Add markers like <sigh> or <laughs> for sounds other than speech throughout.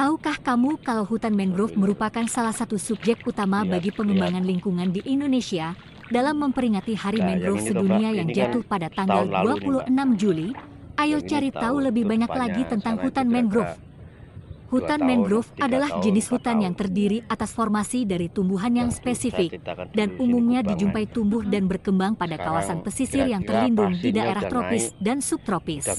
Tahukah kamu kalau hutan mangrove merupakan salah satu subjek utama iya, bagi iya. pengembangan lingkungan di Indonesia dalam memperingati Hari Mangrove Sedunia yang, kan jatuh pada tanggal 26 Juli? Ayo cari tahu lebih banyak lagi tentang hutan mangrove. Hutan mangrove adalah jenis hutan yang terdiri atas formasi dari tumbuhan yang spesifik dan umumnya ya. dijumpai tumbuh dan berkembang pada kawasan pesisir yang terlindung di daerah tropis dan subtropis.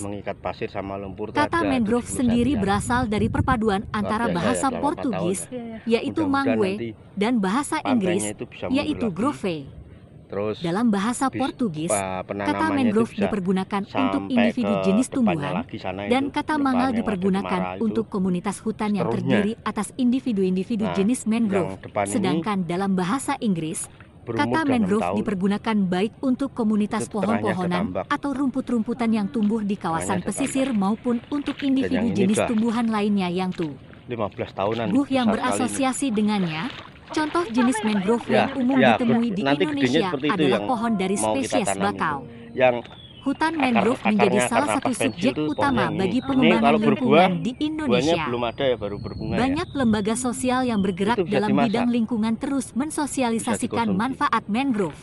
Kata ya, mangrove sendiri berasal dari perpaduan antara bahasa Portugis, ya. yaitu mangue, dan bahasa Inggris, yaitu grove. Terus dalam bahasa Portugis, kata mangrove dipergunakan untuk individu jenis tumbuhan dan kata mangal dipergunakan untuk komunitas hutan yang terdiri atas individu-individu nah, jenis mangrove. Sedangkan dalam bahasa Inggris, Kata mangrove dipergunakan baik untuk komunitas pohon-pohonan atau rumput-rumputan yang tumbuh di kawasan pesisir maupun untuk individu jenis tumbuhan lainnya yang tuh. 15 tahunan. Buh yang berasosiasi dengannya Contoh jenis mangrove ya, yang umum ya, ditemui di Indonesia adalah pohon dari spesies bakau. Yang Hutan mangrove menjadi salah satu subjek utama bagi pengembangan lingkungan di Indonesia. Belum ada ya, baru ya. Banyak ya. lembaga sosial yang bergerak dalam dimasak. bidang lingkungan terus mensosialisasikan manfaat mangrove.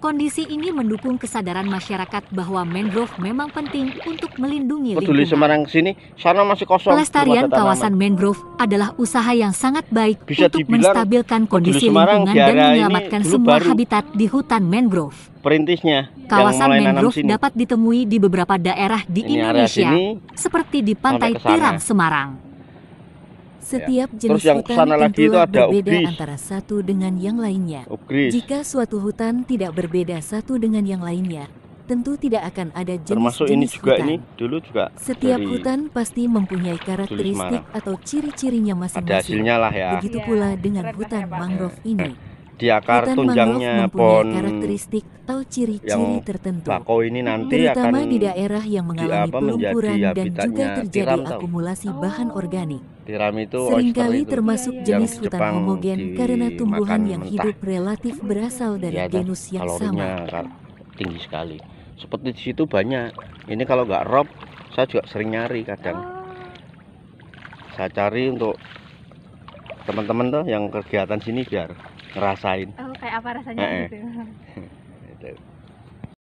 Kondisi ini mendukung kesadaran masyarakat bahwa mangrove memang penting untuk melindungi lingkungan. Semarang sini, sana masih kosong. Pelestarian kawasan mangrove adalah usaha yang sangat baik Bisa untuk dibilang, menstabilkan kondisi lingkungan dan menyelamatkan semua baru. habitat di hutan mangrove. Perintisnya. Kawasan mangrove dapat ditemui di beberapa daerah di ini Indonesia, sini, seperti di Pantai Tirang, Semarang. Setiap ya. jenis yang hutan lagi itu ada berbeda antara satu dengan yang lainnya. Jika suatu hutan tidak berbeda satu dengan yang lainnya, tentu tidak akan ada jenis Termasuk ini juga hutan. ini dulu juga. Setiap hutan pasti mempunyai karakteristik atau ciri-cirinya masing-masing. hasilnya lah ya. Begitu pula iya, dengan hutan mangrove ini. <laughs> di akar Hutan tunjangnya pohon karakteristik atau ciri-ciri tertentu. Bako ini nanti terutama akan di daerah yang mengalami apa, pelumpuran dan juga terjadi tiram, akumulasi oh. bahan organik. Tiram itu seringkali itu, termasuk jenis hutan Jepang homogen karena tumbuhan yang mentah. hidup relatif berasal dari ya, genus yang sama. tinggi sekali. Seperti di situ banyak. Ini kalau nggak rob, saya juga sering nyari kadang. Oh. Saya cari untuk teman-teman tuh yang kegiatan sini biar ngerasain oh, kayak apa rasanya eh -eh. gitu